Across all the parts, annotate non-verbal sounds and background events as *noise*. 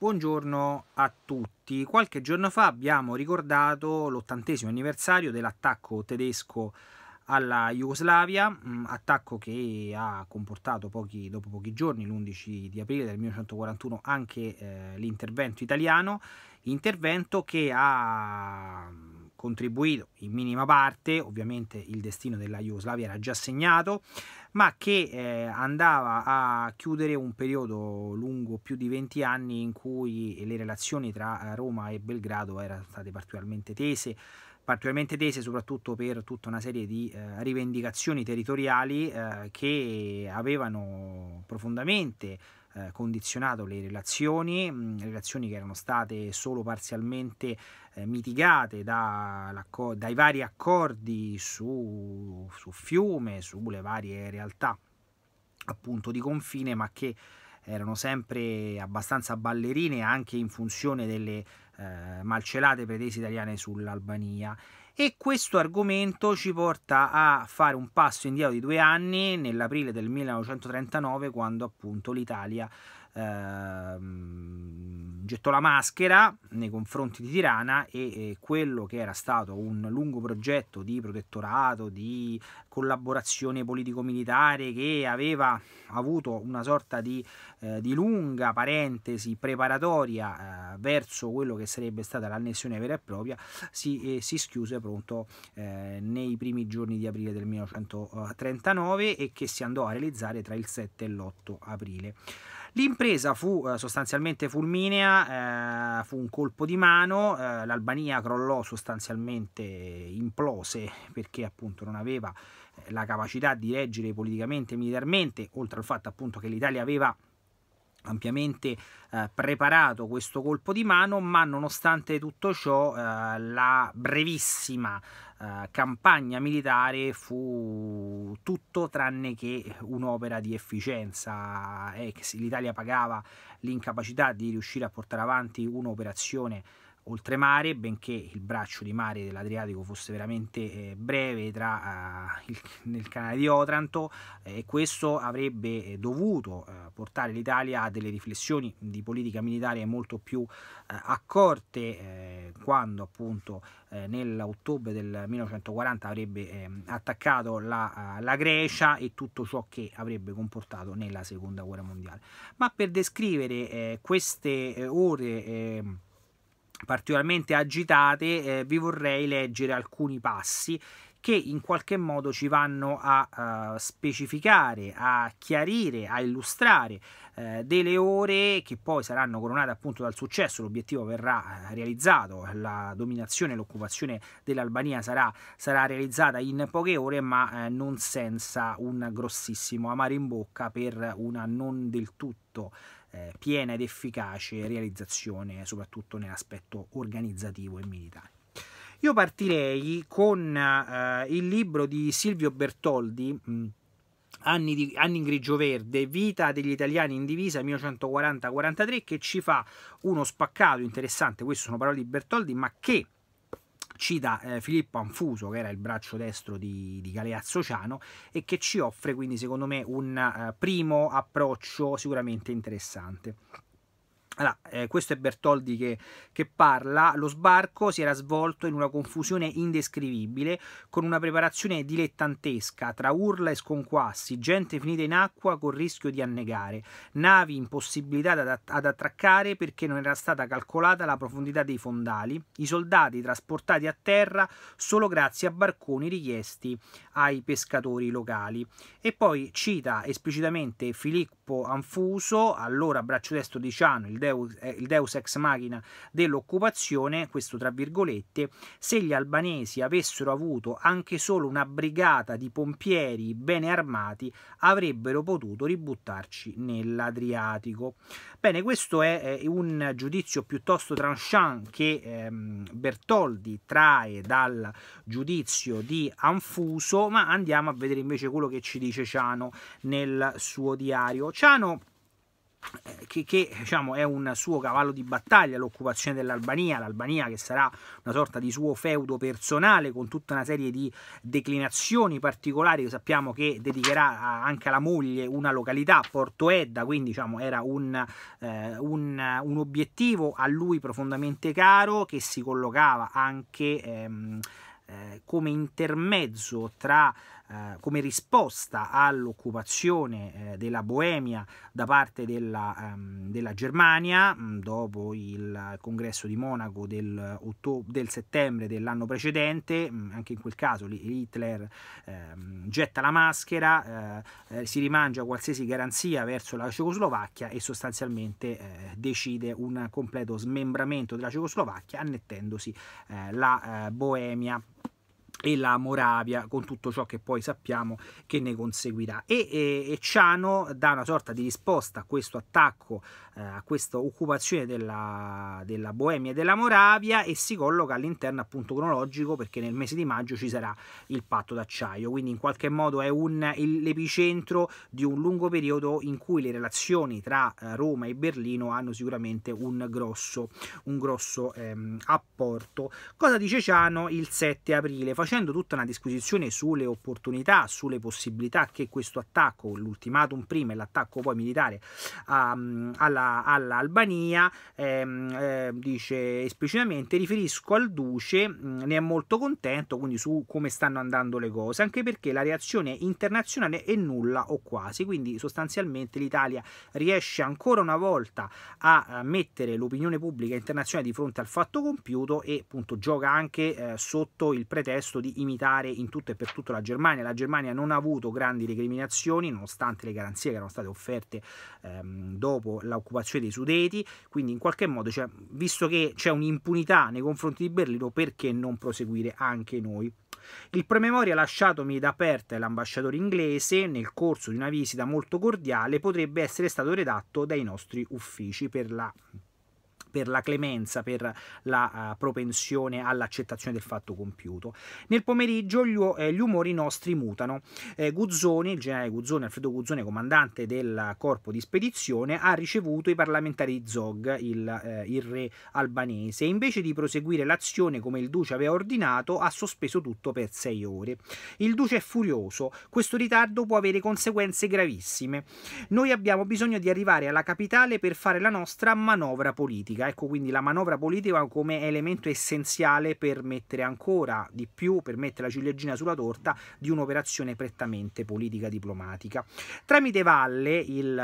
Buongiorno a tutti. Qualche giorno fa abbiamo ricordato l'ottantesimo anniversario dell'attacco tedesco alla Jugoslavia, mm, attacco che ha comportato pochi, dopo pochi giorni, l'11 di aprile del 1941, anche eh, l'intervento italiano, intervento che ha contribuito in minima parte, ovviamente il destino della Jugoslavia era già segnato, ma che eh, andava a chiudere un periodo lungo più di 20 anni in cui le relazioni tra eh, Roma e Belgrado erano state particolarmente tese, particolarmente tese soprattutto per tutta una serie di eh, rivendicazioni territoriali eh, che avevano profondamente eh, condizionato le relazioni, mh, mm, relazioni che erano state solo parzialmente eh, mitigate da, dai vari accordi su, su fiume, sulle varie realtà appunto di confine, ma che erano sempre abbastanza ballerine anche in funzione delle eh, malcelate pretese italiane sull'Albania e questo argomento ci porta a fare un passo indietro di due anni nell'aprile del 1939 quando appunto l'Italia Ehm, gettò la maschera nei confronti di Tirana e, e, quello che era stato un lungo progetto di protettorato, di collaborazione politico-militare che aveva avuto una sorta di, eh, di lunga parentesi preparatoria eh, verso quello che sarebbe stata l'annessione vera e propria, si, eh, si schiuse pronto eh, nei primi giorni di aprile del 1939 e che si andò a realizzare tra il 7 e l'8 aprile. L'impresa fu eh, sostanzialmente fulminea, eh, fu un colpo di mano, eh, l'Albania crollò sostanzialmente implose perché appunto non aveva eh, la capacità di reggere politicamente e militarmente, oltre al fatto appunto che l'Italia aveva ampiamente eh, preparato questo colpo di mano, ma nonostante tutto ciò eh, la brevissima eh, campagna militare fu tutto tranne che un'opera di efficienza. Eh, l'Italia pagava l'incapacità di riuscire a portare avanti un'operazione oltremare, benché il braccio di mare dell'Adriatico fosse veramente eh, breve tra, eh, il, nel canale di Otranto eh, e questo avrebbe eh, dovuto portare l'Italia a delle riflessioni di politica militare molto più accorte quando appunto nell'ottobre del 1940 avrebbe ehm, attaccato la, la Grecia e tutto ciò che avrebbe comportato nella seconda guerra mondiale. Ma per descrivere eh, queste eh, ore eh, particolarmente agitate, eh, vi vorrei leggere alcuni passi che in qualche modo ci vanno a uh, specificare, a chiarire, a illustrare eh, delle ore che poi saranno coronate appunto dal successo, l'obiettivo verrà eh, realizzato, la dominazione e l'occupazione dell'Albania sarà, sarà, realizzata in poche ore ma eh, non senza un grossissimo amare in bocca per una non del tutto eh, piena ed efficace realizzazione soprattutto nell'aspetto organizzativo e militare. Io partirei con eh, il libro di Silvio Bertoldi, mh, mm, Anni, di, anni, in grigio-verde, Vita degli italiani in divisa 1940-43, che ci fa uno spaccato interessante, queste sono parole di Bertoldi, ma che cita eh, Filippo Anfuso, che era il braccio destro di, di Galeazzo Ciano, e che ci offre quindi, secondo me, un eh, primo approccio sicuramente interessante. Allora, eh, questo è Bertoldi che, che, parla. Lo sbarco si era svolto in una confusione indescrivibile, con una preparazione dilettantesca tra urla e sconquassi, gente finita in acqua con rischio di annegare, navi impossibilitate ad, ad attraccare perché non era stata calcolata la profondità dei fondali, i soldati trasportati a terra solo grazie a barconi richiesti ai pescatori locali. E poi cita esplicitamente Filippo corpo anfuso, allora braccio destro di Ciano, il deus, eh, il deus ex machina dell'occupazione, questo tra virgolette, se gli albanesi avessero avuto anche solo una brigata di pompieri bene armati, avrebbero potuto ributtarci nell'Adriatico. Bene, questo è eh, un giudizio piuttosto tranchant che ehm, Bertoldi trae dal giudizio di Anfuso, ma andiamo a vedere invece quello che ci dice Ciano nel suo diario. Marciano eh, che, che diciamo, è un suo cavallo di battaglia, l'occupazione dell'Albania, l'Albania che sarà una sorta di suo feudo personale con tutta una serie di declinazioni particolari, sappiamo che dedicherà anche alla moglie una località, Porto Edda, quindi diciamo, era un, eh, un, un, obiettivo a lui profondamente caro che si collocava anche ehm, eh, come intermezzo tra eh, come risposta all'occupazione eh, della Boemia da parte della, ehm, della Germania mm, dopo il congresso di Monaco del, del settembre dell'anno precedente, mm, anche in quel caso Hitler ehm, getta la maschera, eh, si rimangia qualsiasi garanzia verso la Cecoslovacchia e sostanzialmente decide un completo smembramento della Cecoslovacchia annettendosi la Boemia e la Moravia con tutto ciò che poi sappiamo che ne conseguirà e, e, e Ciano dà una sorta di risposta a questo attacco eh, a questa occupazione della, della, Boemia e della Moravia e si colloca all'interno appunto cronologico perché nel mese di maggio ci sarà il patto d'acciaio, quindi in qualche modo è l'epicentro di un lungo periodo in cui le relazioni tra eh, Roma e Berlino hanno sicuramente un grosso, un grosso ehm, apporto. Cosa dice Ciano il 7 aprile? Facendo tutta una disquisizione sulle opportunità, sulle possibilità che questo attacco, l'ultimatum prima e l'attacco poi militare um, alla all'Albania, ehm, eh, dice esplicitamente riferisco al Duce, ne è molto contento, quindi su come stanno andando le cose, anche perché la reazione internazionale è nulla o quasi, quindi sostanzialmente l'Italia riesce ancora una volta a eh, mettere l'opinione pubblica internazionale di fronte al fatto compiuto e appunto gioca anche eh, sotto il pretesto di imitare in tutto e per tutto la Germania. La Germania non ha avuto grandi recriminazioni nonostante le garanzie che erano state offerte ehm, dopo l'occupazione preoccupazione dei Sudeti, quindi in qualche modo, cioè, visto che c'è un'impunità nei confronti di Berlino, perché non proseguire anche noi? Il promemoria lasciatomi da Perth l'ambasciatore inglese nel corso di una visita molto cordiale potrebbe essere stato redatto dai nostri uffici per la per la clemenza, per la uh, propensione all'accettazione del fatto compiuto. Nel pomeriggio gli, eh, gli umori nostri mutano. Eh, Guzzoni, il generale Guzzoni, Alfredo Guzzoni, comandante del corpo di spedizione, ha ricevuto i parlamentari di Zog, il, eh, il re albanese, e invece di proseguire l'azione come il duce aveva ordinato, ha sospeso tutto per sei ore. Il duce è furioso, questo ritardo può avere conseguenze gravissime. Noi abbiamo bisogno di arrivare alla capitale per fare la nostra manovra politica politica, ecco quindi la manovra politica come elemento essenziale per mettere ancora di più, per mettere la ciliegina sulla torta di un'operazione prettamente politica diplomatica. Tramite Valle, il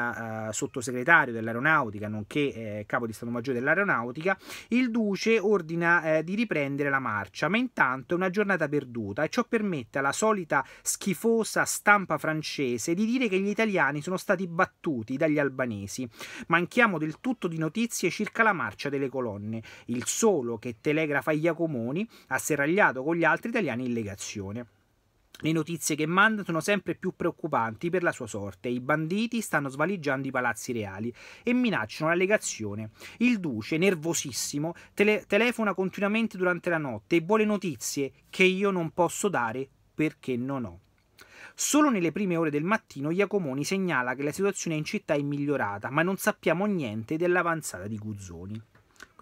eh, sottosegretario dell'aeronautica, nonché eh, capo di Stato Maggiore dell'aeronautica, il Duce ordina eh, di riprendere la marcia, ma intanto è una giornata perduta e ciò permette alla solita schifosa stampa francese di dire che gli italiani sono stati battuti dagli albanesi. Manchiamo del tutto di notizie circa la marcia marcia delle colonne, il solo che telegrafa Iacomoni, asserragliato con gli altri italiani in legazione. Le notizie che manda sono sempre più preoccupanti per la sua sorte. I banditi stanno svaligiando i palazzi reali e minacciano la legazione. Il duce, nervosissimo, tele telefona continuamente durante la notte e vuole notizie che io non posso dare perché non ho. Solo nelle prime ore del mattino Iacomoni segnala che la situazione in città è migliorata, ma non sappiamo niente dell'avanzata di Guzzoni.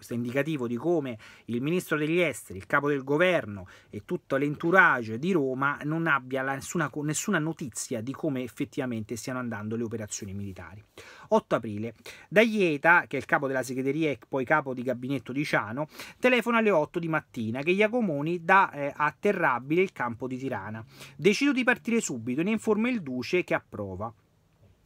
Questo è indicativo di come il ministro degli esteri, il capo del governo e tutto l'entourage di Roma non abbia nessuna, nessuna notizia di come effettivamente stiano andando le operazioni militari. 8 aprile. Daieta, che è il capo della segreteria e poi capo di gabinetto di Ciano, telefona alle 8 di mattina che Iacomoni dà eh, a Terrabile il campo di Tirana. Decido di partire subito e ne informa il duce che approva.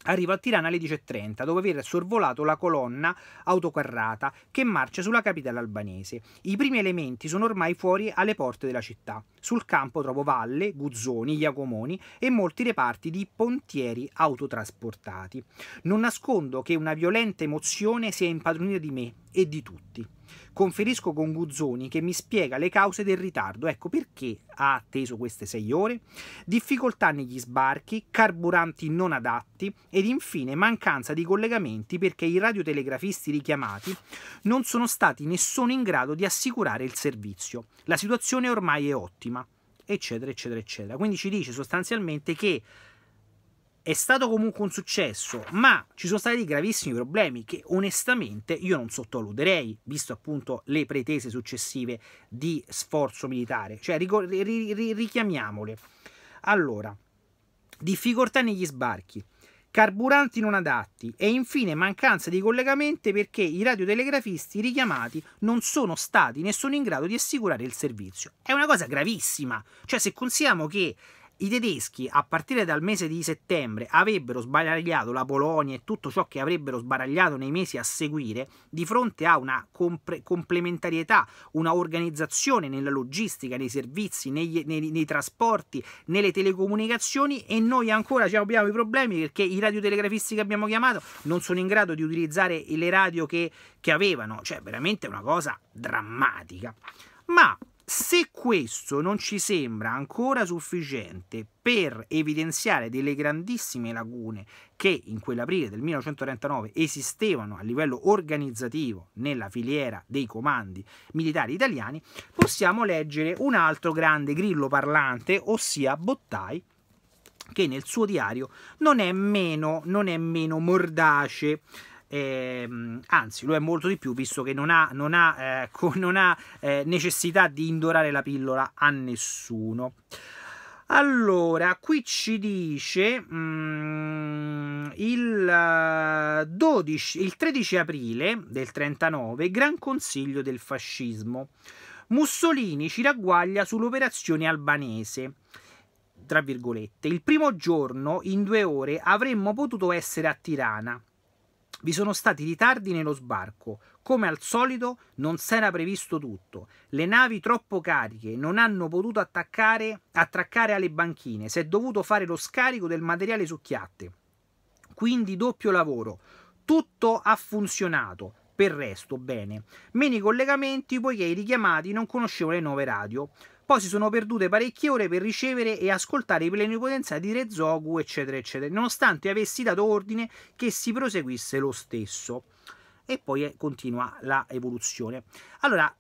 Arrivo a Tirana alle 10.30, dopo aver sorvolato la colonna autocarrata che marcia sulla capitale albanese. I primi elementi sono ormai fuori alle porte della città. Sul campo trovo Valle, Guzzoni, Iacomoni e molti reparti di pontieri autotrasportati. Non nascondo che una violenta emozione si è impadronita di me e di tutti. Conferisco con Guzzoni che mi spiega le cause del ritardo. Ecco perché ha atteso queste sei ore. Difficoltà negli sbarchi, carburanti non adatti ed infine mancanza di collegamenti perché i radiotelegrafisti richiamati non sono stati nessuno in grado di assicurare il servizio. La situazione ormai è ottima, eccetera, eccetera, eccetera. Quindi ci dice sostanzialmente che è stato comunque un successo, ma ci sono stati gravissimi problemi che onestamente io non sottoluderei, visto appunto le pretese successive di sforzo militare. Cioè, richiamiamole. Allora, difficoltà negli sbarchi, carburanti non adatti e infine mancanza di collegamenti perché i radiotelegrafisti richiamati non sono stati né sono in grado di assicurare il servizio. È una cosa gravissima, cioè se consideriamo che i tedeschi a partire dal mese di settembre avrebbero sbaragliato la Polonia e tutto ciò che avrebbero sbaragliato nei mesi a seguire di fronte a una complementarietà, una organizzazione nella logistica, nei servizi, negli, nei, nei, trasporti, nelle telecomunicazioni e noi ancora abbiamo i problemi perché i radiotelegrafisti che abbiamo chiamato non sono in grado di utilizzare le radio che, che avevano, cioè veramente una cosa drammatica. Ma se questo non ci sembra ancora sufficiente per evidenziare delle grandissime lacune che in quell'aprile del 1939 esistevano a livello organizzativo nella filiera dei comandi militari italiani, possiamo leggere un altro grande grillo parlante, ossia Bottai, che nel suo diario non è meno, non è meno mordace ehm, anzi lo è molto di più visto che non ha, non ha, eh, *laughs* non ha eh, necessità di indorare la pillola a nessuno. Allora, qui ci dice mm, il, 12, eh, il 13 aprile del 39, Gran Consiglio del Fascismo. Mussolini ci ragguaglia sull'operazione albanese tra virgolette, il primo giorno in due ore avremmo potuto essere a Tirana. Vi sono stati ritardi nello sbarco. Come al solito non s'era previsto tutto. Le navi troppo cariche non hanno potuto attaccare, attraccare alle banchine. Si è dovuto fare lo scarico del materiale su chiatte. Quindi doppio lavoro. Tutto ha funzionato. Per resto, bene. Meno i collegamenti, poiché i richiamati non conoscevano le nuove radio. Poi si sono perdute parecchie ore per ricevere e ascoltare i plenipotenziari di Re eccetera, eccetera, nonostante avessi dato ordine che si proseguisse lo stesso. E poi eh, continua l'evoluzione. Allora,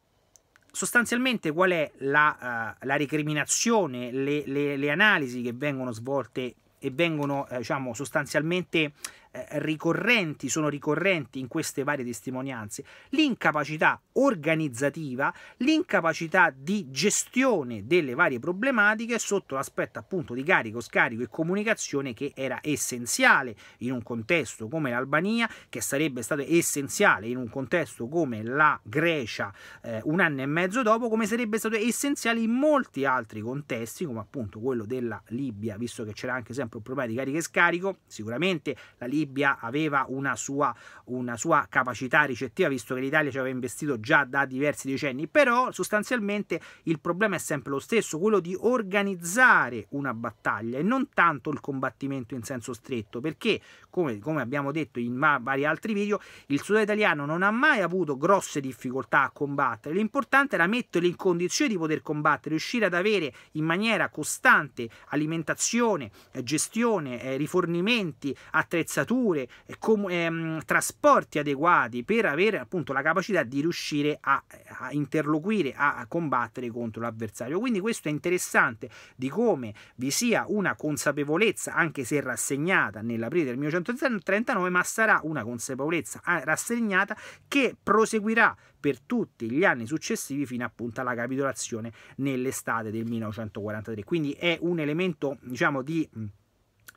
sostanzialmente qual è la, uh, la recriminazione, le, le, le, analisi che vengono svolte e vengono eh, diciamo, sostanzialmente eh, ricorrenti, sono ricorrenti in queste varie testimonianze, l'incapacità organizzativa, l'incapacità di gestione delle varie problematiche sotto l'aspetto appunto di carico, scarico e comunicazione che era essenziale in un contesto come l'Albania, che sarebbe stato essenziale in un contesto come la Grecia eh, un anno e mezzo dopo, come sarebbe stato essenziale in molti altri contesti, come appunto quello della Libia, visto che c'era anche sempre un problema di carico e scarico, sicuramente la Libia Libia aveva una sua, una sua capacità ricettiva, visto che l'Italia ci aveva investito già da diversi decenni, però sostanzialmente il problema è sempre lo stesso, quello di organizzare una battaglia e non tanto il combattimento in senso stretto, perché come, come abbiamo detto in vari altri video, il sud italiano non ha mai avuto grosse difficoltà a combattere, l'importante era metterli in condizione di poter combattere, riuscire ad avere in maniera costante alimentazione, gestione, eh, rifornimenti, attrezzature, strutture, com- ehm, trasporti adeguati per avere appunto la capacità di riuscire a, a interloquire, a, a combattere contro l'avversario. Quindi questo è interessante di come vi sia una consapevolezza, anche se rassegnata nell'aprile del 1939, ma sarà una consapevolezza ah, rassegnata che proseguirà per tutti gli anni successivi fino appunto alla capitolazione nell'estate del 1943. Quindi è un elemento, diciamo, di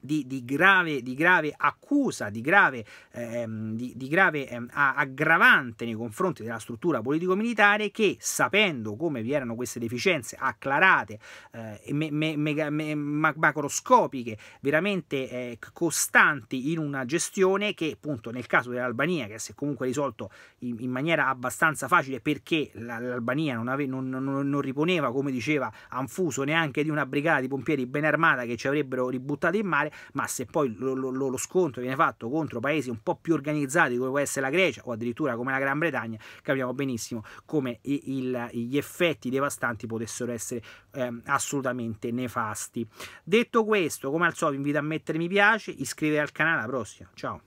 di, di, grave, di, grave, accusa, di grave, ehm, di, grave ehm, aggravante nei confronti della struttura politico-militare che, sapendo come vi erano queste deficienze acclarate, eh, me, me, me, macroscopiche, veramente eh, costanti in una gestione che, appunto, nel caso dell'Albania, che si è comunque risolto in, in maniera abbastanza facile perché l'Albania non, non, non, non, riponeva, come diceva Anfuso, neanche di una brigata di pompieri ben armata che ci avrebbero ributtato in mare, fare, ma se poi lo, lo, lo, scontro viene fatto contro paesi un po' più organizzati come può essere la Grecia o addirittura come la Gran Bretagna, capiamo benissimo come il, il, gli effetti devastanti potessero essere ehm, assolutamente nefasti. Detto questo, come al solito vi invito a mettere mi piace, iscrivervi al canale, alla prossima, ciao!